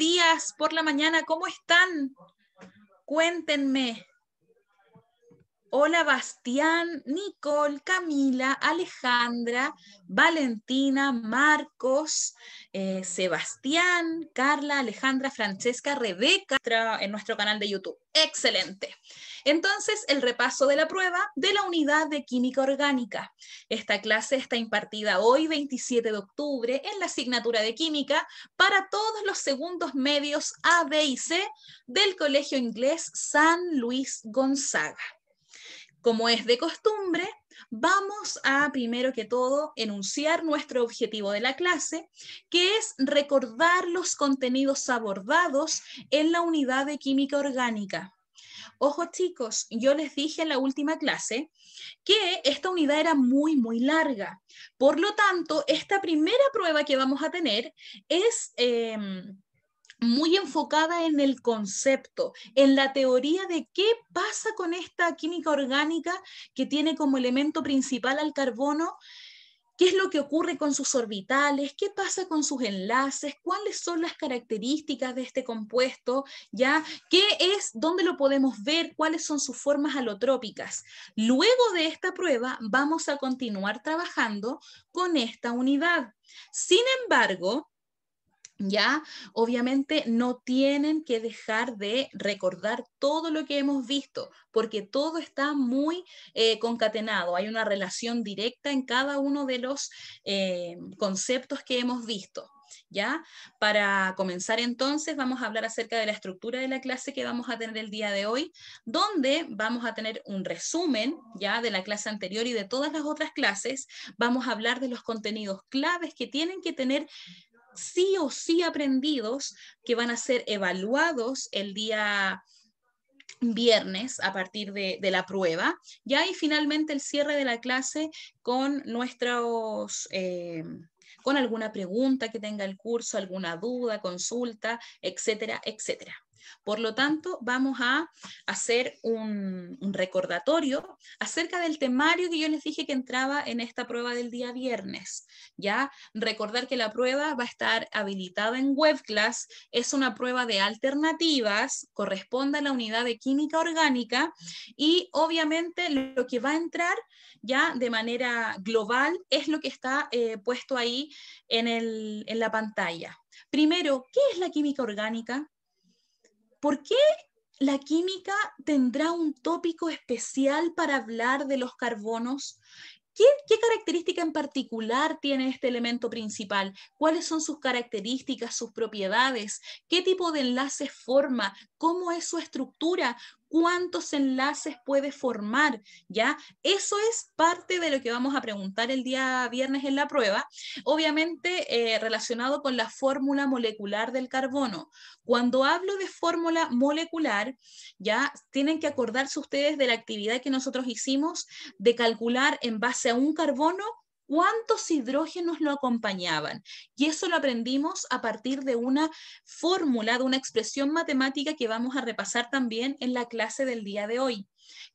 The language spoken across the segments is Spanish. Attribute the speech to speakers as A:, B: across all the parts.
A: días por la mañana, ¿cómo están? Cuéntenme. Hola Bastián, Nicole, Camila, Alejandra, Valentina, Marcos, eh, Sebastián, Carla, Alejandra, Francesca, Rebeca en nuestro canal de YouTube. Excelente. Entonces, el repaso de la prueba de la unidad de química orgánica. Esta clase está impartida hoy, 27 de octubre, en la asignatura de química para todos los segundos medios A, B y C del Colegio Inglés San Luis Gonzaga. Como es de costumbre, vamos a primero que todo enunciar nuestro objetivo de la clase, que es recordar los contenidos abordados en la unidad de química orgánica. Ojo chicos, yo les dije en la última clase que esta unidad era muy, muy larga. Por lo tanto, esta primera prueba que vamos a tener es... Em, muy enfocada en el concepto, en la teoría de qué pasa con esta química orgánica que tiene como elemento principal al carbono qué es lo que ocurre con sus orbitales, qué pasa con sus enlaces, cuáles son las características de este compuesto, ¿ya? ¿Qué es, dónde lo podemos ver, cuáles son sus formas alotrópicas? Luego de esta prueba vamos a continuar trabajando con esta unidad. Sin embargo, ¿ya? Obviamente no tienen que dejar de recordar todo lo que hemos visto, porque todo está muy eh, concatenado, hay una relación directa en cada uno de los eh, conceptos que hemos visto. ¿Ya? Para comenzar entonces vamos a hablar acerca de la estructura de la clase que vamos a tener el día de hoy, donde vamos a tener un resumen ya de la clase anterior y de todas las otras clases, vamos a hablar de los contenidos claves que tienen que tener sí o sí aprendidos que van a ser evaluados el día viernes a partir de, la prueba, ya y finalmente el cierre de la clase con nuestros... Eh, con alguna pregunta que tenga el curso, alguna duda, consulta, etcétera, etcétera. Por lo tanto, vamos a hacer un, recordatorio acerca del temario que yo les dije que entraba en esta prueba del día viernes. Ya recordar que la prueba va a estar habilitada en WebClass, es una prueba de alternativas, corresponde a la unidad de química orgánica y obviamente lo que va a entrar ya de manera global es lo que está eh, puesto ahí en la pantalla. Primero, ¿qué es la química orgánica? ¿Por qué la química tendrá un tópico especial para hablar de los carbonos? ¿Qué, característica en particular tiene este elemento principal? ¿Cuáles son sus características, sus propiedades? ¿Qué tipo de enlaces forma? ¿Cómo es su estructura? cuántos enlaces puede formar, ¿ya? Eso es parte de lo que vamos a preguntar el día viernes en la prueba, obviamente eh, relacionado con la fórmula molecular del carbono. Cuando hablo de fórmula molecular, ya tienen que acordarse ustedes de la actividad que nosotros hicimos de calcular en base a un carbono cuántos hidrógenos lo acompañaban. Y eso lo aprendimos a partir de una fórmula, de una expresión matemática que vamos a repasar también en la clase del día de hoy.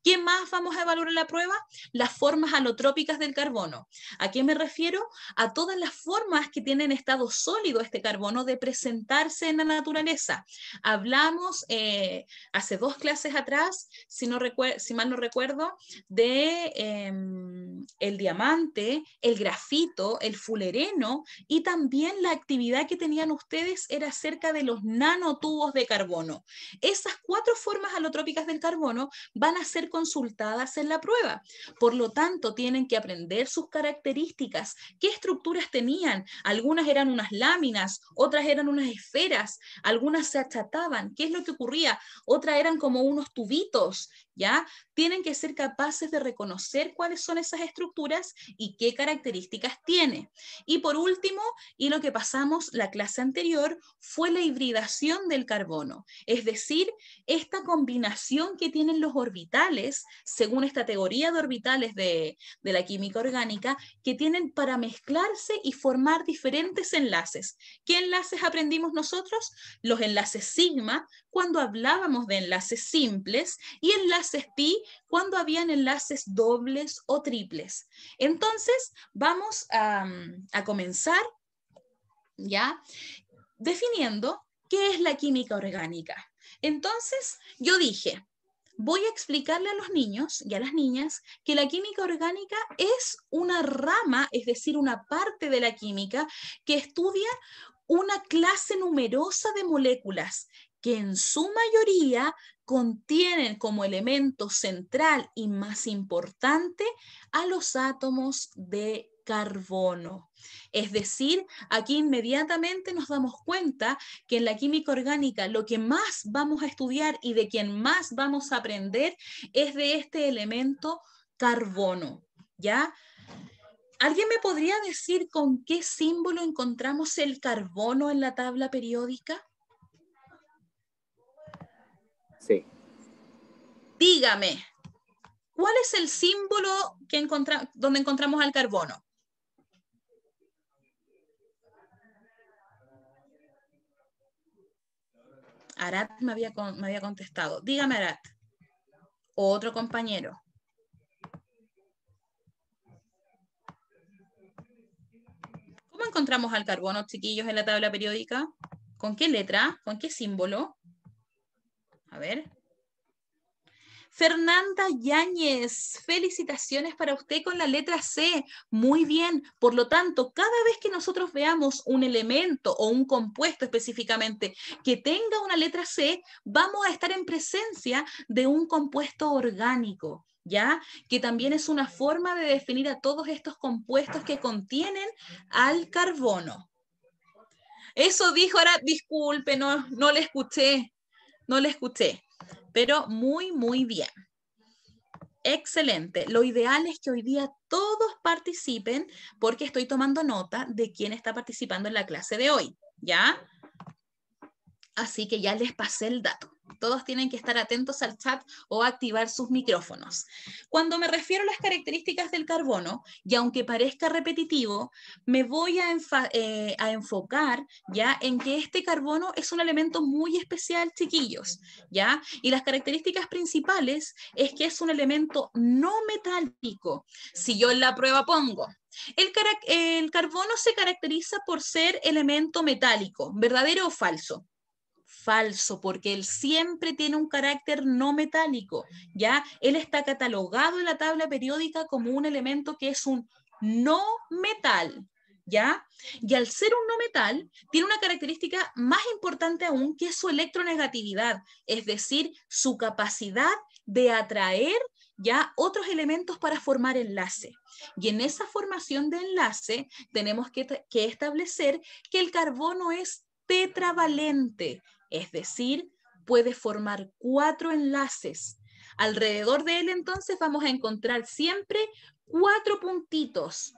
A: ¿Qué más vamos a evaluar en la prueba? Las formas alotrópicas del carbono. ¿A qué me refiero? A todas las formas que tienen estado sólido este carbono de presentarse en la naturaleza. Hablamos eh, hace dos clases atrás, si, no si mal no recuerdo, de em, el diamante, el grafito, el fulereno y también la actividad que tenían ustedes era acerca de los nanotubos de carbono. Esas cuatro formas alotrópicas del carbono van a ser consultadas en la prueba. Por lo tanto, tienen que aprender sus características, qué estructuras tenían. Algunas eran unas láminas, otras eran unas esferas, algunas se achataban, qué es lo que ocurría, otras eran como unos tubitos, ¿ya? Tienen que ser capaces de reconocer cuáles son esas estructuras y qué características tiene. Y por último, y lo que pasamos la clase anterior, fue la hibridación del carbono, es decir, esta combinación que tienen los orbitales, según esta teoría de orbitales de, de la química orgánica, que tienen para mezclarse y formar diferentes enlaces. ¿Qué enlaces aprendimos nosotros? Los enlaces sigma, cuando hablábamos de enlaces simples, y enlaces pi cuando habían enlaces dobles o triples. Entonces, vamos a, mm, a comenzar ya definiendo qué es la química orgánica. Entonces, yo dije, voy a explicarle a los niños y a las niñas que la química orgánica es una rama, es decir, una parte de la química que estudia una clase numerosa de moléculas que en su mayoría contienen como elemento central y más importante a los átomos de carbono. Es decir, aquí inmediatamente nos damos cuenta que en la química orgánica lo que más vamos a estudiar y de quien más vamos a aprender es de este elemento carbono, ¿ya? ¿Alguien me podría decir con qué símbolo encontramos el carbono en la tabla periódica? dígame, ¿cuál es el símbolo que donde encontramos al carbono? Arat me había, contestado. Dígame, Arat. otro compañero. ¿Cómo encontramos al carbono, chiquillos, en la tabla periódica? ¿Con qué letra? ¿Con qué símbolo? A ver. Fernanda Yáñez, felicitaciones para usted con la letra C. Muy bien. Por lo tanto, cada vez que nosotros veamos un elemento o un compuesto específicamente que tenga una letra C, vamos a estar en presencia de un compuesto orgánico. ¿Ya? Que también es una forma de definir a todos estos compuestos que contienen al carbono. Eso dijo ahora, disculpe, no, no le escuché, no le escuché pero muy, muy bien. Excelente. Lo ideal es que hoy día todos participen porque estoy tomando nota de quién está participando en la clase de hoy, ¿ya? así que ya les pasé el dato. Todos tienen que estar atentos al chat o activar sus micrófonos. Cuando me refiero a las características del carbono, y aunque parezca repetitivo, me voy a, eh, enfocar ya en que este carbono es un elemento muy especial, chiquillos, ¿ya? Y las características principales es que es un elemento no metálico. Si yo en la prueba pongo, el carbono se caracteriza por ser elemento metálico, ¿verdadero o falso? falso, porque él siempre tiene un carácter no metálico, ¿ya? Él está catalogado en la tabla periódica como un elemento que es un no metal, ¿ya? Y al ser un no metal, tiene una característica más importante aún, que es su electronegatividad, es decir, su capacidad de atraer ya otros elementos para formar enlace. Y en esa formación de enlace tenemos que, que establecer que el carbono es tetravalente, es decir, puede formar cuatro enlaces. Alrededor de él entonces vamos a encontrar siempre cuatro puntitos.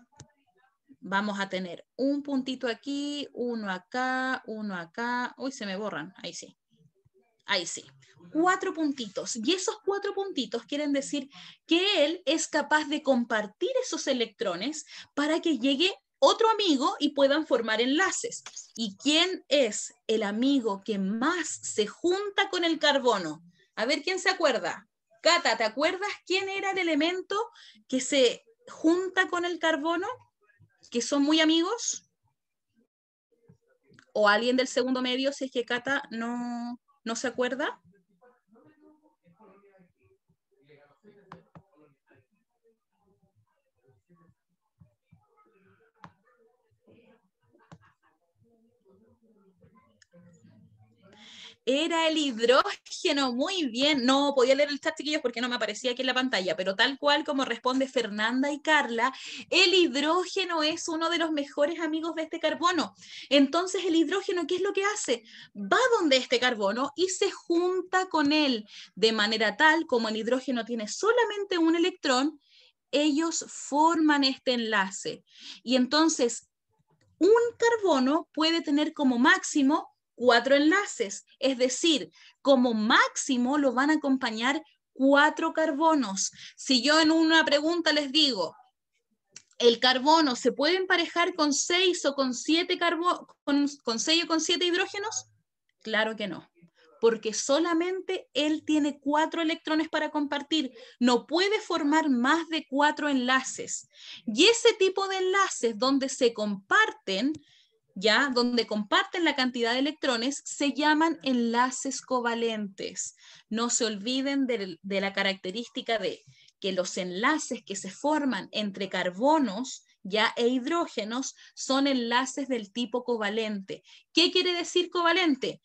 A: Vamos a tener un puntito aquí, uno acá, uno acá. Uy, se me borran. Ahí sí. Ahí sí. Cuatro puntitos. Y esos cuatro puntitos quieren decir que él es capaz de compartir esos electrones para que llegue otro amigo y puedan formar enlaces. ¿Y quién es el amigo que más se junta con el carbono? A ver quién se acuerda. Cata, ¿te acuerdas quién era el elemento que se junta con el carbono? ¿Que son muy amigos? ¿O alguien del segundo medio, si es que Cata no, no se acuerda? Era el hidrógeno, muy bien. No podía leer el chat, chiquillos, porque no me aparecía aquí en la pantalla, pero tal cual como responde Fernanda y Carla, el hidrógeno es uno de los mejores amigos de este carbono. Entonces, el hidrógeno, ¿qué es lo que hace? Va donde este carbono y se junta con él, de manera tal como el hidrógeno tiene solamente un electrón, ellos forman este enlace. Y entonces, un carbono puede tener como máximo cuatro enlaces, es decir, como máximo lo van a acompañar cuatro carbonos. Si yo en una pregunta les digo, el carbono se puede emparejar con seis o con siete con, con con siete hidrógenos? Claro que no porque solamente él tiene cuatro electrones para compartir, no puede formar más de cuatro enlaces. Y ese tipo de enlaces donde se comparten ¿ya? Donde comparten la cantidad de electrones, se llaman enlaces covalentes. No se olviden de, la característica de que los enlaces que se forman entre carbonos ya e hidrógenos son enlaces del tipo covalente. ¿Qué quiere decir covalente?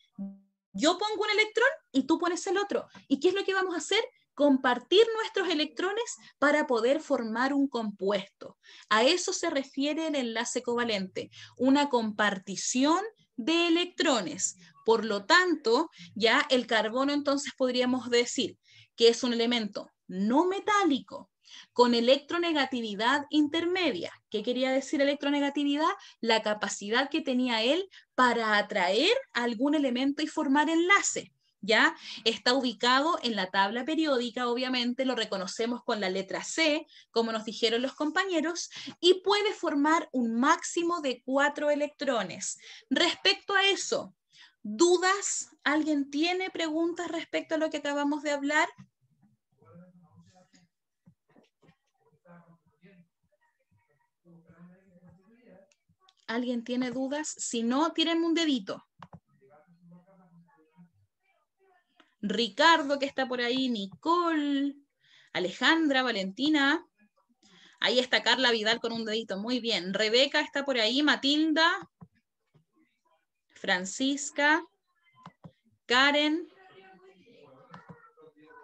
A: Yo pongo un electrón y tú pones el otro. ¿Y qué es lo que vamos a hacer? compartir nuestros electrones para poder formar un compuesto. A eso se refiere el enlace covalente, una compartición de electrones. Por lo tanto, ya el carbono entonces podríamos decir que es un elemento no metálico, con electronegatividad intermedia. ¿Qué quería decir electronegatividad? La capacidad que tenía él para atraer algún elemento y formar enlace. ¿ya? Está ubicado en la tabla periódica, obviamente lo reconocemos con la letra C, como nos dijeron los compañeros, y puede formar un máximo de cuatro electrones. Respecto a eso, ¿dudas? ¿Alguien tiene preguntas respecto a lo que acabamos de hablar? ¿Alguien tiene dudas? Si no, tienen un dedito. Ricardo que está por ahí, Nicole, Alejandra, Valentina. Ahí está Carla Vidal con un dedito, muy bien. Rebeca está por ahí, Matilda, Francisca, Karen,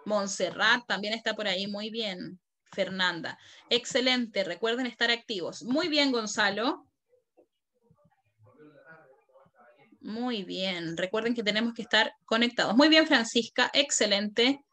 A: Montserrat también está por ahí, muy bien. Fernanda. Excelente, recuerden estar activos. Muy bien, Gonzalo. Muy bien, recuerden que tenemos que estar conectados. Muy bien, Francisca, excelente.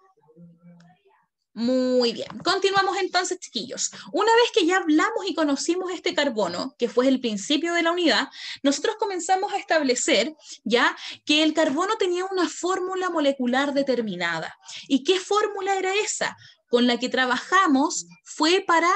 A: Muy bien, continuamos entonces, chiquillos. Una vez que ya hablamos y conocimos este carbono, que fue el principio de la unidad, nosotros comenzamos a establecer ya que el carbono tenía una fórmula molecular determinada. ¿Y qué fórmula era esa? Con la que trabajamos fue para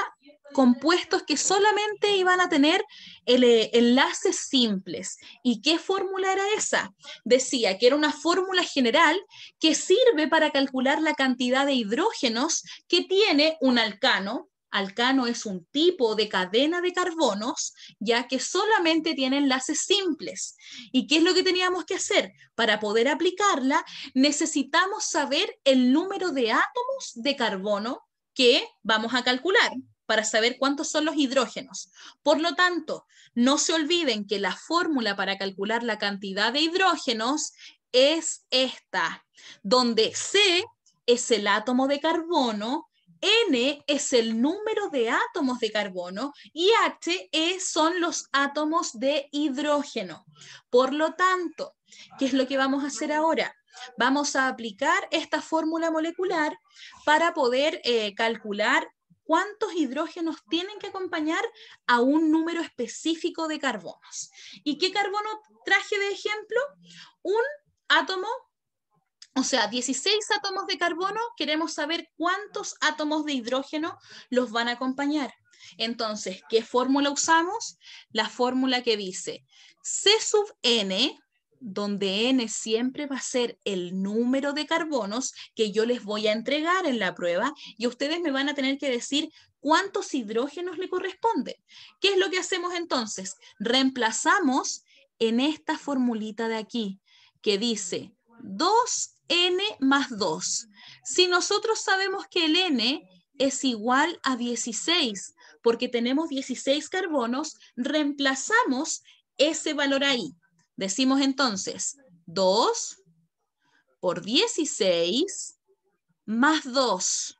A: compuestos que solamente iban a tener el, eh, enlaces simples. ¿Y qué fórmula era esa? Decía que era una fórmula general que sirve para calcular la cantidad de hidrógenos que tiene un alcano. Alcano es un tipo de cadena de carbonos, ya que solamente tiene enlaces simples. ¿Y qué es lo que teníamos que hacer? Para poder aplicarla, necesitamos saber el número de átomos de carbono que vamos a calcular para saber cuántos son los hidrógenos. Por lo tanto, no se olviden que la fórmula para calcular la cantidad de hidrógenos es esta, donde C es el átomo de carbono, N es el número de átomos de carbono y H e son los átomos de hidrógeno. Por lo tanto, ¿qué es lo que vamos a hacer ahora? Vamos a aplicar esta fórmula molecular para poder eh, calcular cuántos hidrógenos tienen que acompañar a un número específico de carbonos. ¿Y qué carbono traje de ejemplo? Un átomo o sea, 16 átomos de carbono, queremos saber cuántos átomos de hidrógeno los van a acompañar. Entonces, ¿qué fórmula usamos? La fórmula que dice C sub n donde n siempre va a ser el número de carbonos que yo les voy a entregar en la prueba y ustedes me van a tener que decir cuántos hidrógenos le corresponde. ¿Qué es lo que hacemos entonces? Reemplazamos en esta formulita de aquí que dice 2n más 2. Si nosotros sabemos que el n es igual a 16, porque tenemos 16 carbonos, reemplazamos ese valor ahí. Decimos entonces 2 por 16 más 2.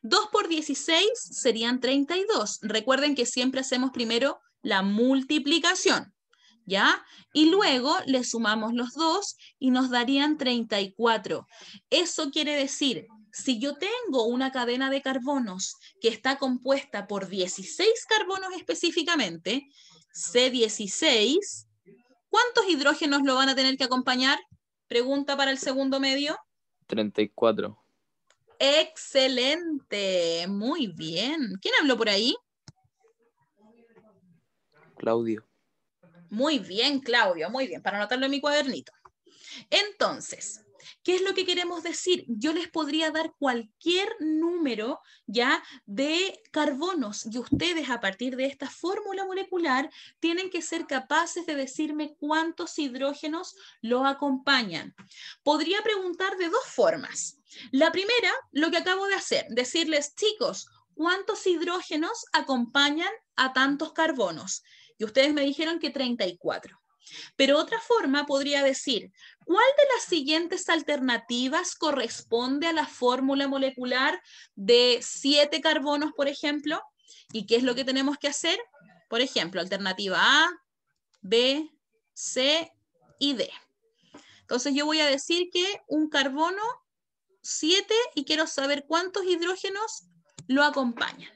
A: 2 por 16 serían 32. Recuerden que siempre hacemos primero la multiplicación, ¿ya? Y luego le sumamos los dos y nos darían 34. Eso quiere decir, si yo tengo una cadena de carbonos que está compuesta por 16 carbonos específicamente, C16 ¿Cuántos hidrógenos lo van a tener que acompañar? Pregunta para el segundo medio. 34. Excelente, muy bien. ¿Quién habló por ahí? Claudio. Muy bien, Claudio, muy bien, para anotarlo en mi cuadernito. Entonces, ¿Qué es lo que queremos decir? Yo les podría dar cualquier número ya de carbonos y ustedes a partir de esta fórmula molecular tienen que ser capaces de decirme cuántos hidrógenos lo acompañan. Podría preguntar de dos formas. La primera, lo que acabo de hacer, decirles, chicos, ¿cuántos hidrógenos acompañan a tantos carbonos? Y ustedes me dijeron que 34. Pero otra forma podría decir, ¿cuál de las siguientes alternativas corresponde a la fórmula molecular de siete carbonos, por ejemplo? ¿Y qué es lo que tenemos que hacer? Por ejemplo, alternativa A, B, C y D. Entonces yo voy a decir que un carbono, 7, y quiero saber cuántos hidrógenos lo acompañan.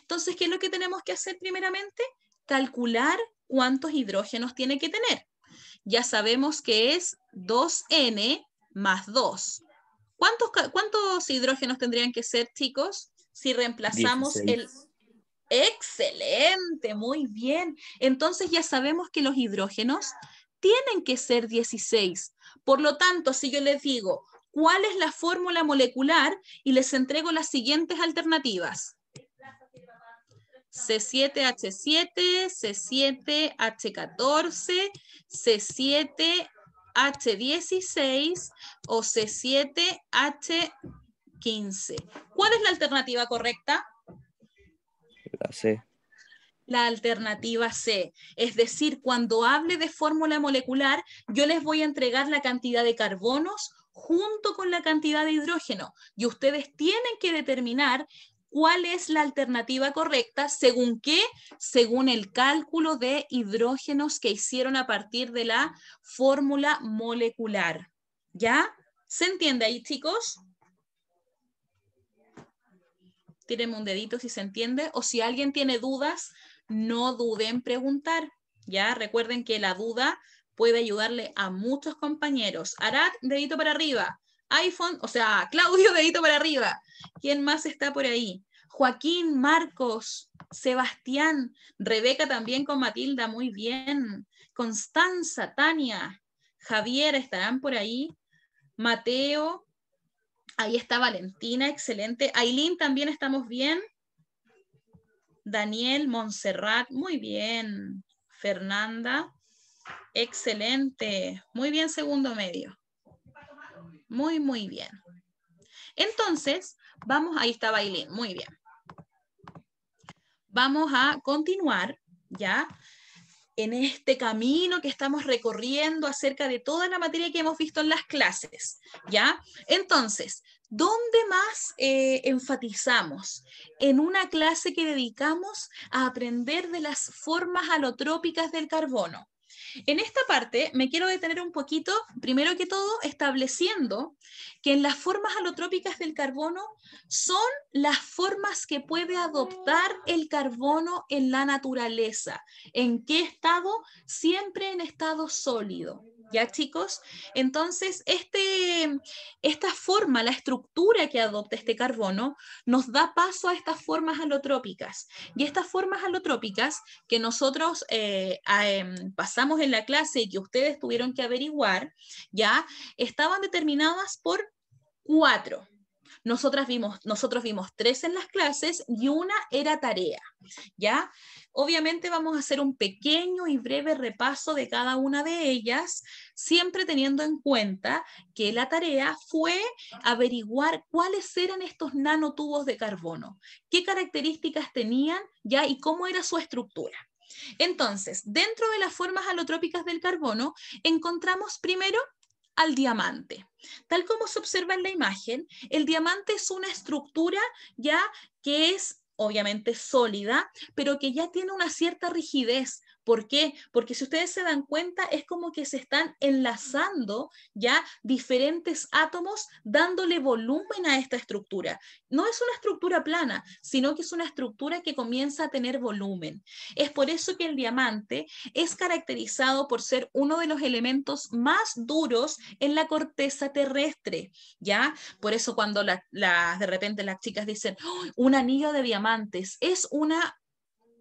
A: Entonces, ¿qué es lo que tenemos que hacer primeramente? Calcular cuántos hidrógenos tiene que tener. Ya sabemos que es 2N más 2. ¿Cuántos, cuántos hidrógenos tendrían que ser, chicos, si reemplazamos el... Excelente, muy bien. Entonces ya sabemos que los hidrógenos tienen que ser 16. Por lo tanto, si yo les digo cuál es la fórmula molecular y les entrego las siguientes alternativas. C7H7, C7H14, C7H16 o C7H15. ¿Cuál es la alternativa correcta? La C la alternativa C. Es decir, cuando hable de fórmula molecular, yo les voy a entregar la cantidad de carbonos junto con la cantidad de hidrógeno y ustedes tienen que determinar ¿Cuál es la alternativa correcta? ¿Según qué? Según el cálculo de hidrógenos que hicieron a partir de la fórmula molecular. ¿Ya? ¿Se entiende ahí, chicos? Tírenme un dedito si se entiende. O si alguien tiene dudas, no duden en preguntar. ¿Ya? Recuerden que la duda puede ayudarle a muchos compañeros. Arad, dedito para arriba. iPhone, o sea, Claudio, dedito para arriba. ¿Quién más está por ahí? Joaquín, Marcos, Sebastián, Rebeca también con Matilda, muy bien. Constanza, Tania, Javier, estarán por ahí. Mateo, ahí está Valentina, excelente. Ailín también estamos bien. Daniel, Montserrat, muy bien. Fernanda, excelente. Muy bien, segundo medio. Muy, muy bien. Entonces, vamos, ahí está Aileen, muy bien vamos a continuar, ¿ya? En este camino que estamos recorriendo acerca de toda la materia que hemos visto en las clases, ¿ya? Entonces, ¿Dónde más eh, enfatizamos? En una clase que dedicamos a aprender de las formas alotrópicas del carbono. En esta parte me quiero detener un poquito, primero que todo, estableciendo que las formas alotrópicas del carbono son las formas que puede adoptar el carbono en la naturaleza. ¿En qué estado? Siempre en estado sólido. ¿ya chicos? Entonces, este, esta forma, la estructura que adopta este carbono, nos da paso a estas formas alotrópicas. Y estas formas alotrópicas que nosotros eh, em, pasamos en la clase y que ustedes tuvieron que averiguar, ¿ya? Estaban determinadas por cuatro, nosotras vimos, nosotros vimos tres en las clases y una era tarea, ¿ya? Obviamente vamos a hacer un pequeño y breve repaso de cada una de ellas, siempre teniendo en cuenta que la tarea fue averiguar cuáles eran estos nanotubos de carbono, qué características tenían, ¿ya? Y cómo era su estructura. Entonces, dentro de las formas alotrópicas del carbono, encontramos primero al diamante. Tal como se observa en la imagen, el diamante es una estructura ya que es obviamente sólida, pero que ya tiene una cierta rigidez, ¿Por qué? Porque si ustedes se dan cuenta, es como que se están enlazando ya diferentes átomos dándole volumen a esta estructura. No es una estructura plana, sino que es una estructura que comienza a tener volumen. Es por eso que el diamante es caracterizado por ser uno de los elementos más duros en la corteza terrestre, ¿ya? Por eso cuando las de repente las chicas dicen, ¡Oh, un anillo de diamantes, es una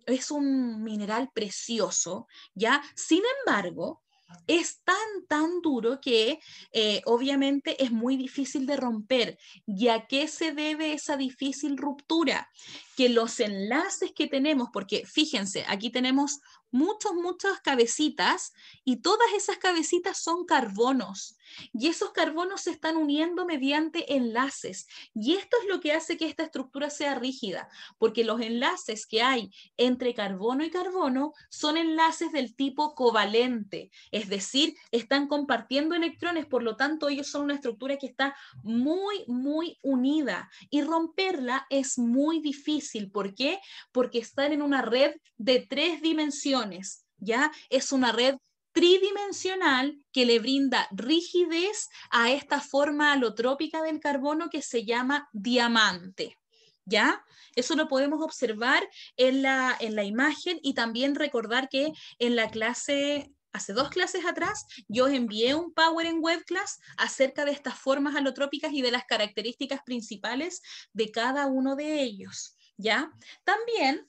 A: es un mineral precioso, ¿ya? Sin embargo, es tan, tan duro que eh, obviamente es muy difícil de romper. ¿Y a qué se debe esa difícil ruptura? Que los enlaces que tenemos, porque fíjense, aquí tenemos muchas, muchas cabecitas y todas esas cabecitas son carbonos. Y esos carbonos se están uniendo mediante enlaces. Y esto es lo que hace que esta estructura sea rígida, porque los enlaces que hay entre carbono y carbono son enlaces del tipo covalente, es decir, están compartiendo electrones, por lo tanto ellos son una estructura que está muy, muy unida. Y romperla es muy difícil. ¿Por qué? Porque están en una red de tres dimensiones. ¿Ya? Es una red tridimensional que le brinda rigidez a esta forma alotrópica del carbono que se llama diamante. ¿Ya? Eso lo podemos observar en la, en la imagen y también recordar que en la clase hace dos clases atrás, yo envié un Power en Web Class acerca de estas formas alotrópicas y de las características principales de cada uno de ellos. ¿ya? También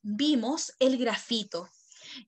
A: vimos el grafito.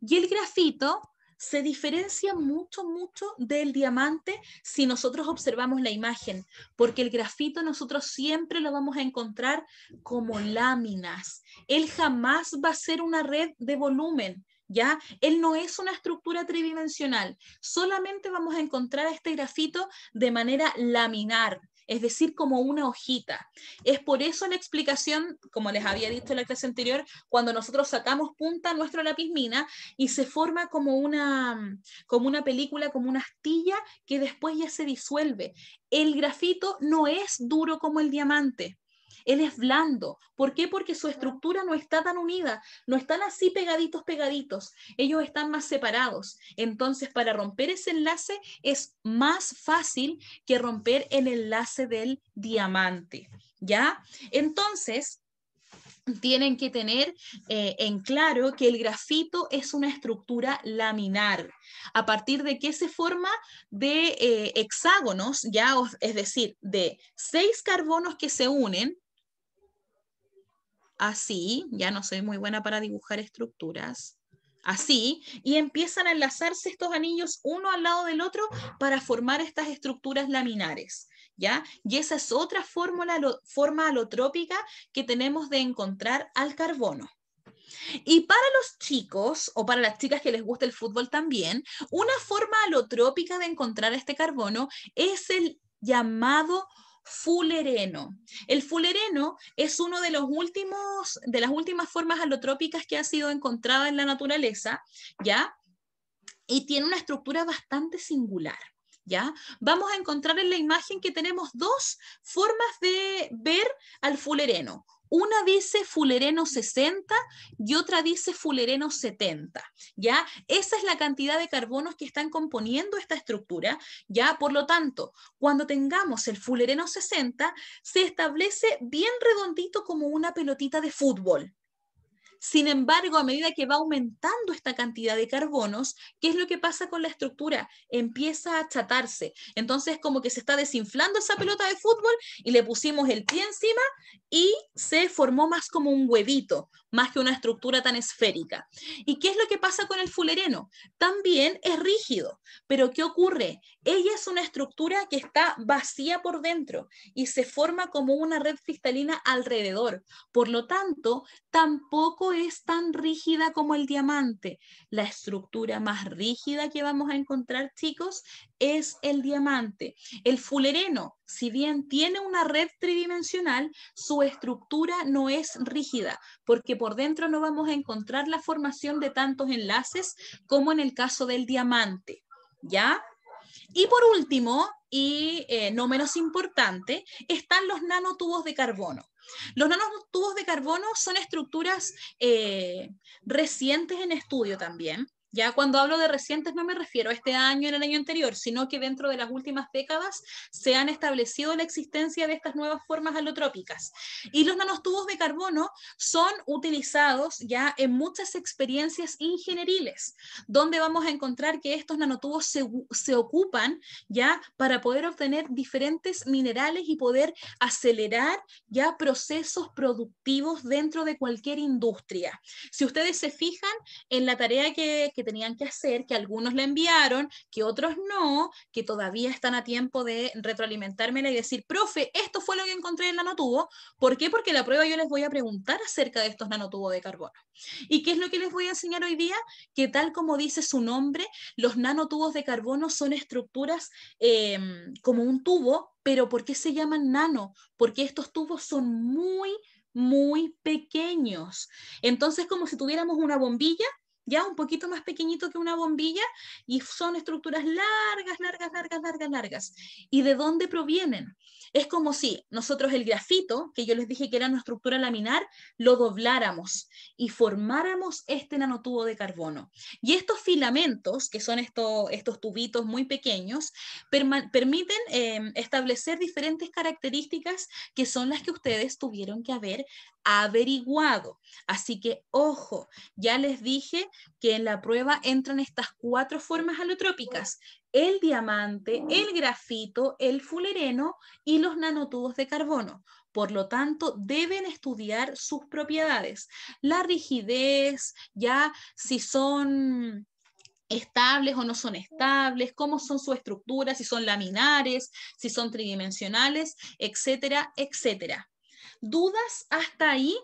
A: Y el grafito se diferencia mucho, mucho del diamante si nosotros observamos la imagen, porque el grafito nosotros siempre lo vamos a encontrar como láminas. Él jamás va a ser una red de volumen. ¿Ya? Él no es una estructura tridimensional, solamente vamos a encontrar a este grafito de manera laminar, es decir, como una hojita. Es por eso la explicación, como les había dicho en la clase anterior, cuando nosotros sacamos punta a nuestro lápiz mina y se forma como una, como una película, como una astilla que después ya se disuelve. El grafito no es duro como el diamante, él es blando. ¿Por qué? Porque su estructura no está tan unida, no están así pegaditos, pegaditos. Ellos están más separados. Entonces, para romper ese enlace es más fácil que romper el enlace del diamante. ¿Ya? Entonces, tienen que tener eh, en claro que el grafito es una estructura laminar. ¿A partir de que se forma? De eh, hexágonos, ya, es decir, de seis carbonos que se unen, así, ya no soy muy buena para dibujar estructuras, así, y empiezan a enlazarse estos anillos uno al lado del otro para formar estas estructuras laminares. ¿Ya? Y esa es otra fórmula, forma alotrópica que tenemos de encontrar al carbono. Y para los chicos o para las chicas que les gusta el fútbol también, una forma alotrópica de encontrar este carbono es el llamado fulereno. El fulereno es uno de los últimos, de las últimas formas alotrópicas que ha sido encontrada en la naturaleza, ¿ya? Y tiene una estructura bastante singular. ¿Ya? Vamos a encontrar en la imagen que tenemos dos formas de ver al fulereno. Una dice fulereno 60 y otra dice fulereno 70, ¿ya? Esa es la cantidad de carbonos que están componiendo esta estructura, ¿ya? Por lo tanto, cuando tengamos el fulereno 60, se establece bien redondito como una pelotita de fútbol, sin embargo, a medida que va aumentando esta cantidad de carbonos, ¿qué es lo que pasa con la estructura? Empieza a achatarse. Entonces, como que se está desinflando esa pelota de fútbol y le pusimos el pie encima y se formó más como un huevito, más que una estructura tan esférica. ¿Y qué es lo que pasa con el fulereno? También es rígido, pero ¿qué ocurre? Ella es una estructura que está vacía por dentro y se forma como una red cristalina alrededor. Por lo tanto, tampoco es tan rígida como el diamante. La estructura más rígida que vamos a encontrar, chicos, es el diamante. El fulereno, si bien tiene una red tridimensional, su estructura no es rígida, porque por dentro no vamos a encontrar la formación de tantos enlaces como en el caso del diamante. ¿Ya? Y por último, y eh, no menos importante, están los nanotubos de carbono. Los nanotubos de carbono son estructuras eh, recientes en estudio también. Ya cuando hablo de recientes no me refiero a este año en el año anterior, sino que dentro de las últimas décadas se han establecido la existencia de estas nuevas formas alotrópicas. Y los nanotubos de carbono son utilizados ya en muchas experiencias ingenieriles, donde vamos a encontrar que estos nanotubos se, ocupan ya para poder obtener diferentes minerales y poder acelerar ya procesos productivos dentro de cualquier industria. Si ustedes se fijan en la tarea que tenían que hacer, que algunos le enviaron, que otros no, que todavía están a tiempo de retroalimentármela y decir, profe, esto fue lo que encontré en nanotubo. ¿Por qué? Porque la prueba yo les voy a preguntar acerca de estos nanotubos de carbono. ¿Y qué es lo que les voy a enseñar hoy día? Que tal como dice su nombre, los nanotubos de carbono son estructuras em, como un tubo, pero ¿por qué se llaman nano? Porque estos tubos son muy muy pequeños. Entonces, como si tuviéramos una bombilla ya un poquito más pequeñito que una bombilla y son estructuras largas, largas, largas, largas, largas. ¿Y de dónde provienen? Es como si nosotros el grafito, que yo les dije que era una estructura laminar, lo dobláramos y formáramos este nanotubo de carbono. Y estos filamentos, que son estos tubitos muy pequeños, permiten eh, establecer diferentes características que son las que ustedes tuvieron que haber averiguado. Así que ojo, ya les dije que en la prueba entran estas cuatro formas alotrópicas, el diamante, el grafito, el fulereno y los nanotubos de carbono. Por lo tanto, deben estudiar sus propiedades. La rigidez, ya si son estables o no son estables, cómo son su estructura, si son laminares, si son tridimensionales, etcétera, etcétera. ¿Dudas hasta ahí,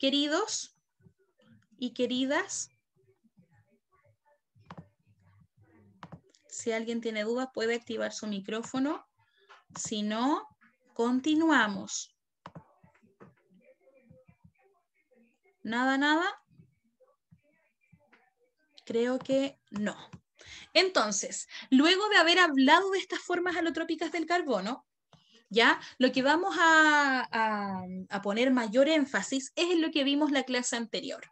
A: queridos y queridas? Si alguien tiene dudas, puede activar su micrófono. Si no, continuamos. ¿Nada, nada? Creo que no. Entonces, luego de haber hablado de estas formas alotrópicas del carbono, ¿ya? Lo que vamos a, poner mayor énfasis es en lo que vimos la clase anterior.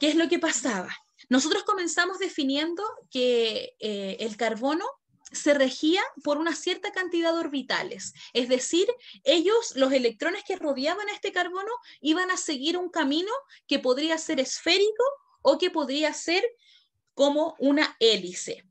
A: ¿Qué es lo que pasaba? Nosotros comenzamos definiendo que eh, el carbono se regía por una cierta cantidad de orbitales, es decir, ellos, los electrones que rodeaban a este carbono, iban a seguir un camino que podría ser esférico o que podría ser como una hélice.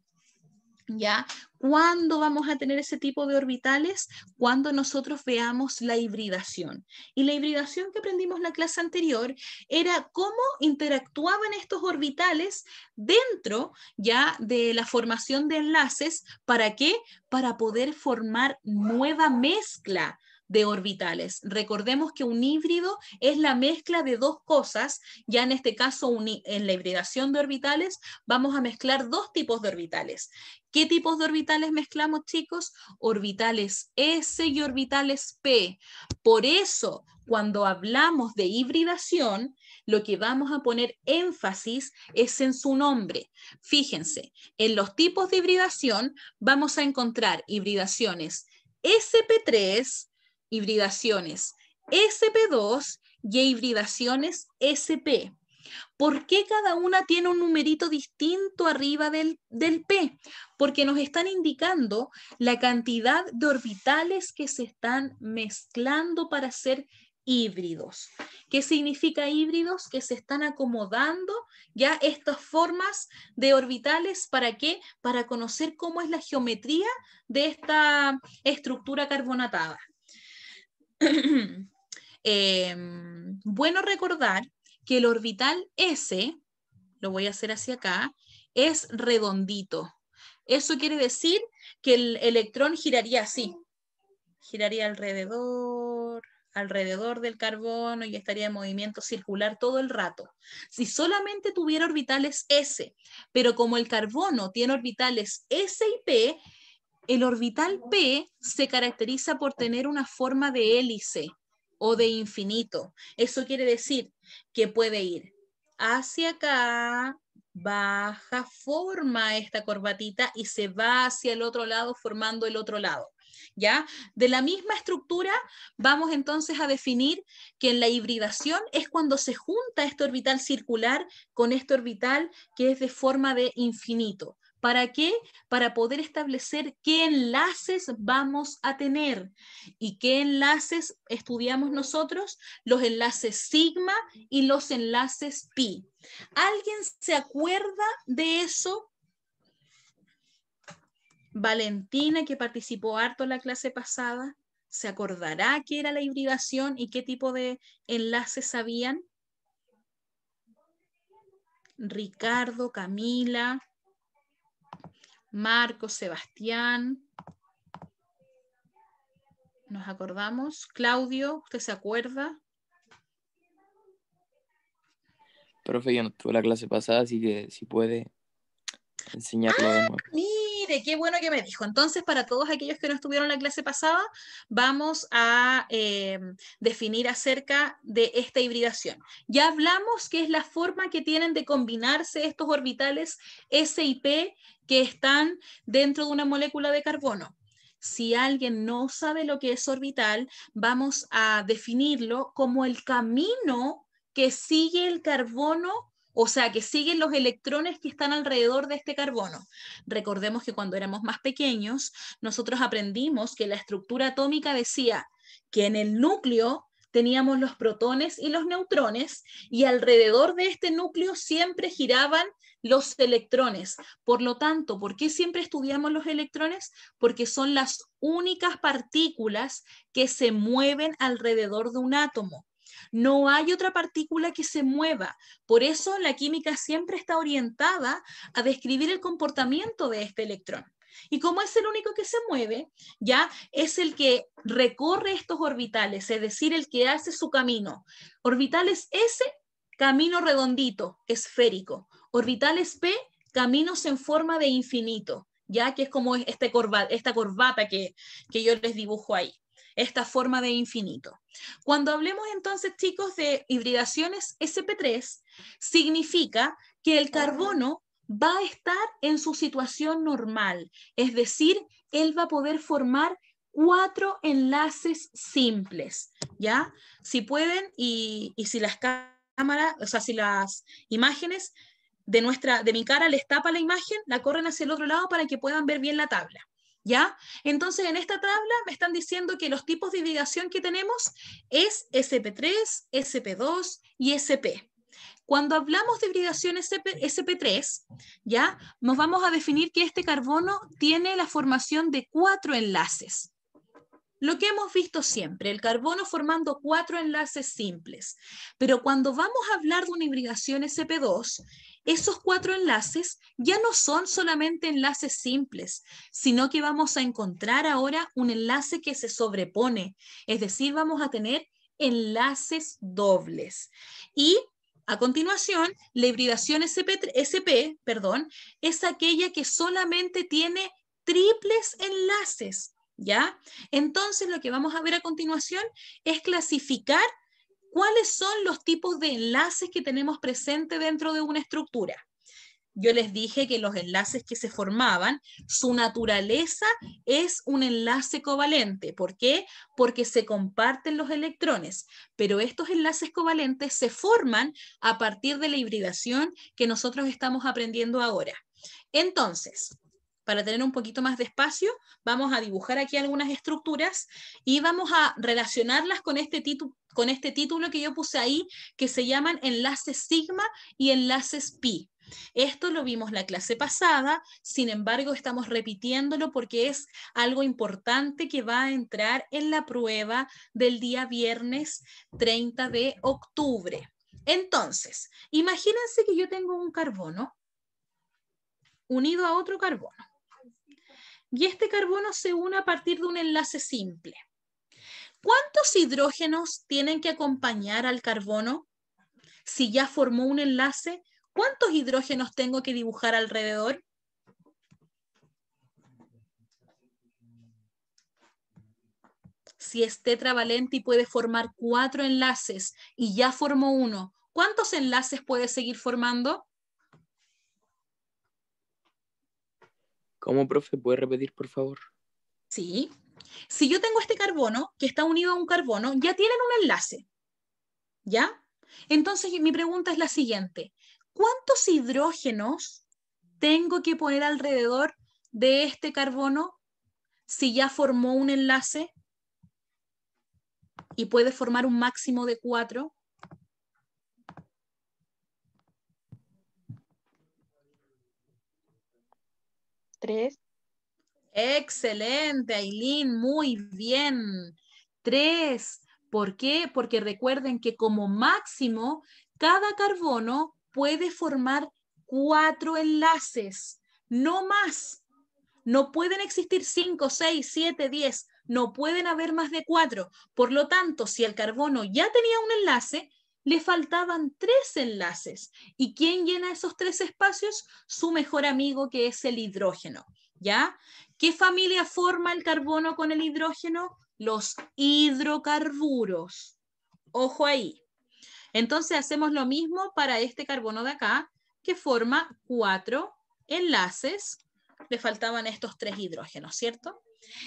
A: ¿Ya? ¿Cuándo vamos a tener ese tipo de orbitales? Cuando nosotros veamos la hibridación. Y la hibridación que aprendimos en la clase anterior era cómo interactuaban estos orbitales dentro ya de la formación de enlaces. ¿Para qué? Para poder formar nueva mezcla de orbitales. Recordemos que un híbrido es la mezcla de dos cosas, ya en este caso en la hibridación de orbitales vamos a mezclar dos tipos de orbitales. ¿Qué tipos de orbitales mezclamos, chicos? Orbitales S y orbitales P. Por eso, cuando hablamos de hibridación, lo que vamos a poner énfasis es en su nombre. Fíjense, en los tipos de hibridación vamos a encontrar hibridaciones SP3, hibridaciones SP2 y hibridaciones SP. ¿Por qué cada una tiene un numerito distinto arriba del, del, P? Porque nos están indicando la cantidad de orbitales que se están mezclando para ser híbridos. ¿Qué significa híbridos? Que se están acomodando ya estas formas de orbitales. ¿Para qué? Para conocer cómo es la geometría de esta estructura carbonatada. Em, bueno recordar que el orbital S, lo voy a hacer hacia acá, es redondito. Eso quiere decir que el electrón giraría así, giraría alrededor, alrededor del carbono y estaría en movimiento circular todo el rato. Si solamente tuviera orbitales S, pero como el carbono tiene orbitales S y P, el orbital P se caracteriza por tener una forma de hélice o de infinito. Eso quiere decir que puede ir hacia acá, baja, forma esta corbatita y se va hacia el otro lado formando el otro lado. ¿Ya? De la misma estructura vamos entonces a definir que en la hibridación es cuando se junta este orbital circular con este orbital que es de forma de infinito. ¿Para qué? Para poder establecer qué enlaces vamos a tener y qué enlaces estudiamos nosotros, los enlaces sigma y los enlaces pi. ¿Alguien se acuerda de eso? Valentina, que participó harto en la clase pasada, ¿se acordará qué era la hibridación y qué tipo de enlaces habían? Ricardo, Camila, Marco, Sebastián. ¿Nos acordamos? Claudio, ¿usted se acuerda? Profe, yo no tuve la clase pasada, así que si puede enseñarlo de ah, qué bueno que me dijo. Entonces, para todos aquellos que no estuvieron en la clase pasada, vamos a em, definir acerca de esta hibridación. Ya hablamos que es la forma que tienen de combinarse estos orbitales S y P que están dentro de una molécula de carbono. Si alguien no sabe lo que es orbital, vamos a definirlo como el camino que sigue el carbono o sea, que siguen los electrones que están alrededor de este carbono. Recordemos que cuando éramos más pequeños, nosotros aprendimos que la estructura atómica decía que en el núcleo teníamos los protones y los neutrones, y alrededor de este núcleo siempre giraban los electrones. Por lo tanto, ¿por qué siempre estudiamos los electrones? Porque son las únicas partículas que se mueven alrededor de un átomo. No hay otra partícula que se mueva. Por eso la química siempre está orientada a describir el comportamiento de este electrón. Y como es el único que se mueve, ya es el que recorre estos orbitales, es decir, el que hace su camino. Orbitales S, camino redondito, esférico. Orbitales P, caminos en forma de infinito, ya que es como este esta corbata que yo les dibujo ahí esta forma de infinito. Cuando hablemos entonces, chicos, de hibridaciones SP3, significa que el carbono va a estar en su situación normal, es decir, él va a poder formar cuatro enlaces simples, ¿ya? Si pueden y, si las cámaras, o sea, si las imágenes de, nuestra, de mi cara les tapa la imagen, la corren hacia el otro lado para que puedan ver bien la tabla. ¿Ya? Entonces, en esta tabla me están diciendo que los tipos de hibridación que tenemos es SP3, SP2 y SP. Cuando hablamos de hibridación SP, 3 ¿ya? Nos vamos a definir que este carbono tiene la formación de cuatro enlaces. Lo que hemos visto siempre, el carbono formando cuatro enlaces simples. Pero cuando vamos a hablar de una hibridación SP2, esos cuatro enlaces ya no son solamente enlaces simples, sino que vamos a encontrar ahora un enlace que se sobrepone, es decir, vamos a tener enlaces dobles. Y a continuación, la hibridación SP, perdón, es aquella que solamente tiene triples enlaces, ¿ya? Entonces, lo que vamos a ver a continuación es clasificar ¿Cuáles son los tipos de enlaces que tenemos presente dentro de una estructura? Yo les dije que los enlaces que se formaban, su naturaleza es un enlace covalente. ¿Por qué? Porque se comparten los electrones, pero estos enlaces covalentes se forman a partir de la hibridación que nosotros estamos aprendiendo ahora. Entonces, para tener un poquito más de espacio, vamos a dibujar aquí algunas estructuras y vamos a relacionarlas con este, con este título que yo puse ahí, que se llaman enlaces sigma y enlaces pi. Esto lo vimos la clase pasada, sin embargo estamos repitiéndolo porque es algo importante que va a entrar en la prueba del día viernes 30 de octubre. Entonces, imagínense que yo tengo un carbono unido a otro carbono y este carbono se une a partir de un enlace simple. ¿Cuántos hidrógenos tienen que acompañar al carbono? Si ya formó un enlace, ¿cuántos hidrógenos tengo que dibujar alrededor? Si es tetravalente y puede formar cuatro enlaces y ya formó uno, ¿cuántos enlaces puede seguir formando? ¿Cómo, profe? ¿Puede repetir, por favor? Sí. Si yo tengo este carbono que está unido a un carbono, ya tienen un enlace. ¿Ya? Entonces, mi pregunta es la siguiente. ¿Cuántos hidrógenos tengo que poner alrededor de este carbono si ya formó un enlace y puede formar un máximo de cuatro? tres. Excelente, Aileen, muy bien. Tres. ¿Por qué? Porque recuerden que como máximo, cada carbono puede formar cuatro enlaces, no más. No pueden existir cinco, seis, siete, diez, no pueden haber más de cuatro. Por lo tanto, si el carbono ya tenía un enlace, le faltaban tres enlaces. ¿Y quién llena esos tres espacios? Su mejor amigo, que es el hidrógeno. ¿Ya? ¿Qué familia forma el carbono con el hidrógeno? Los hidrocarburos. Ojo ahí. Entonces hacemos lo mismo para este carbono de acá, que forma cuatro enlaces. Le faltaban estos tres hidrógenos, ¿cierto?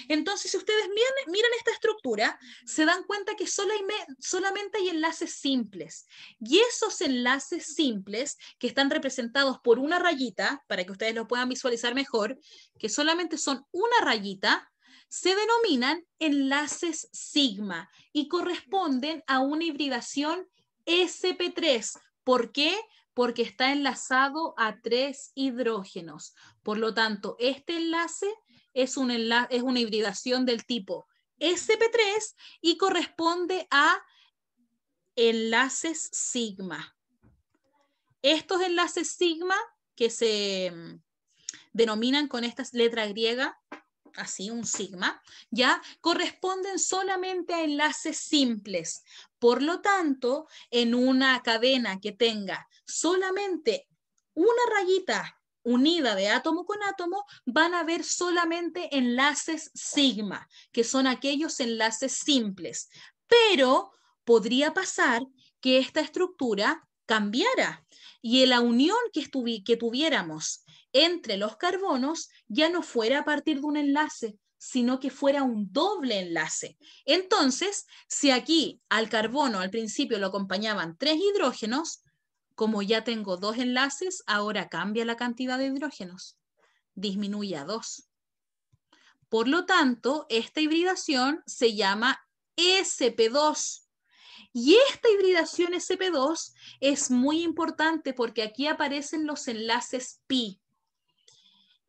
A: Entonces, si ustedes miran, esta estructura, se dan cuenta que solamente hay enlaces simples. Y esos enlaces simples, que están representados por una rayita, para que ustedes lo puedan visualizar mejor, que solamente son una rayita, se denominan enlaces sigma y corresponden a una hibridación SP3. ¿Por qué? Porque está enlazado a tres hidrógenos. Por lo tanto, este enlace es, es una hibridación del tipo SP3 y corresponde a enlaces sigma. Estos enlaces sigma que se mm, denominan con esta letra griega, así un sigma, ya corresponden solamente a enlaces simples. Por lo tanto, en una cadena que tenga solamente una rayita unida de átomo con átomo, van a haber solamente enlaces sigma, que son aquellos enlaces simples. Pero podría pasar que esta estructura cambiara y la unión que, que tuviéramos entre los carbonos ya no fuera a partir de un enlace, sino que fuera un doble enlace. Entonces, si aquí al carbono al principio lo acompañaban tres hidrógenos, como ya tengo dos enlaces, ahora cambia la cantidad de hidrógenos, disminuye a dos. Por lo tanto, esta hibridación se llama SP2. Y esta hibridación SP2 es muy importante porque aquí aparecen los enlaces pi.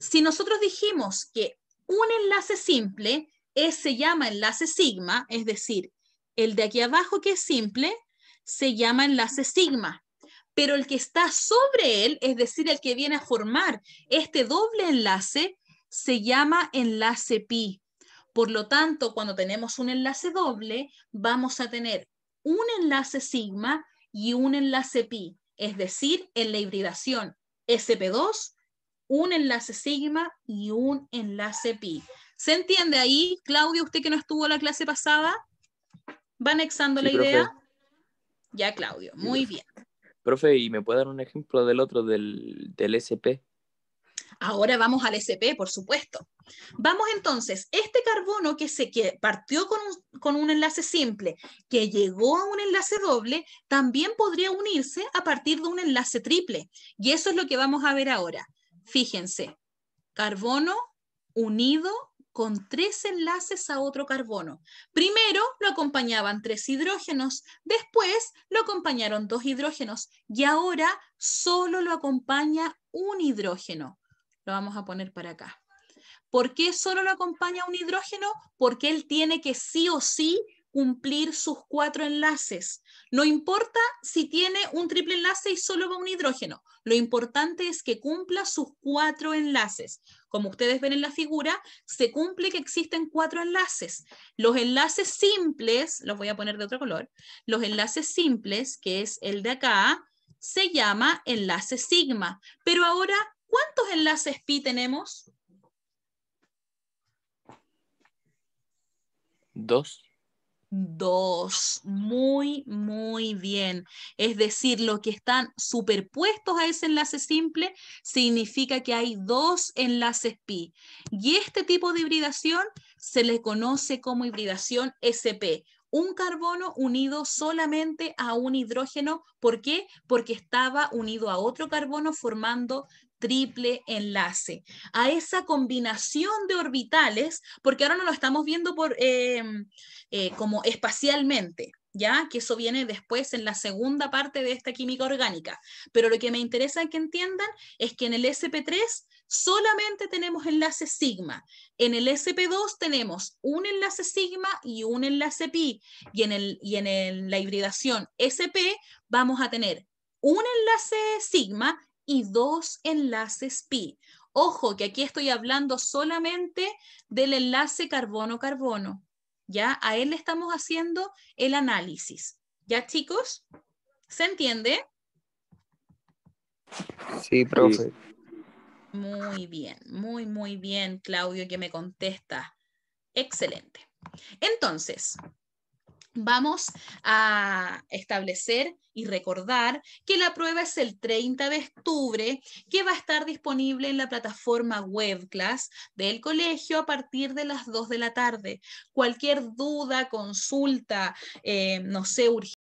A: Si nosotros dijimos que un enlace simple se llama enlace sigma, es decir, el de aquí abajo que es simple, se llama enlace sigma pero el que está sobre él, es decir, el que viene a formar este doble enlace, se llama enlace pi. Por lo tanto, cuando tenemos un enlace doble, vamos a tener un enlace sigma y un enlace pi, es decir, en la hibridación SP2, un enlace sigma y un enlace pi. ¿Se entiende ahí, Claudio, usted que no estuvo en la clase pasada? ¿Va anexando la idea? Ya, Claudio, muy bien. Profe, ¿y me puede dar un ejemplo del otro, del, SP? Ahora vamos al SP, por supuesto. Vamos entonces, este carbono que, se, partió con un, con un, enlace simple, que llegó a un enlace doble, también podría unirse a partir de un enlace triple. Y eso es lo que vamos a ver ahora. Fíjense, carbono unido con tres enlaces a otro carbono. Primero lo acompañaban tres hidrógenos, después lo acompañaron dos hidrógenos y ahora solo lo acompaña un hidrógeno. Lo vamos a poner para acá. ¿Por qué solo lo acompaña un hidrógeno? Porque él tiene que sí o sí cumplir sus cuatro enlaces. No importa si tiene un triple enlace y solo va un hidrógeno. Lo importante es que cumpla sus cuatro enlaces. Como ustedes ven en la figura, se cumple que existen cuatro enlaces. Los enlaces simples, los voy a poner de otro color, los enlaces simples, que es el de acá, se llama enlace sigma. Pero ahora, ¿cuántos enlaces pi tenemos? Dos. Dos. Muy, muy bien. Es decir, lo que están superpuestos a ese enlace simple significa que hay dos enlaces pi. Y este tipo de hibridación se le conoce como hibridación SP. Un carbono unido solamente a un hidrógeno. ¿Por qué? Porque estaba unido a otro carbono formando triple enlace, a esa combinación de orbitales, porque ahora no lo estamos viendo por, eh, eh, como espacialmente, ¿ya? Que eso viene después en la segunda parte de esta química orgánica. Pero lo que me interesa que entiendan es que en el SP3 solamente tenemos enlace sigma, en el SP2 tenemos un enlace sigma y un enlace pi, y en, el, en la hibridación SP vamos a tener un enlace sigma y dos enlaces pi. Ojo que aquí estoy hablando solamente del enlace carbono-carbono. Ya a él le estamos haciendo el análisis. ¿Ya chicos? ¿Se entiende? Sí, profe. Muy bien, muy, muy bien, Claudio, que me contesta. Excelente. Entonces, vamos a establecer y recordar que la prueba es el 30 de octubre, que va a estar disponible en la plataforma webclass del colegio a partir de las 2 de la tarde. Cualquier duda, consulta, eh, no sé, urgencia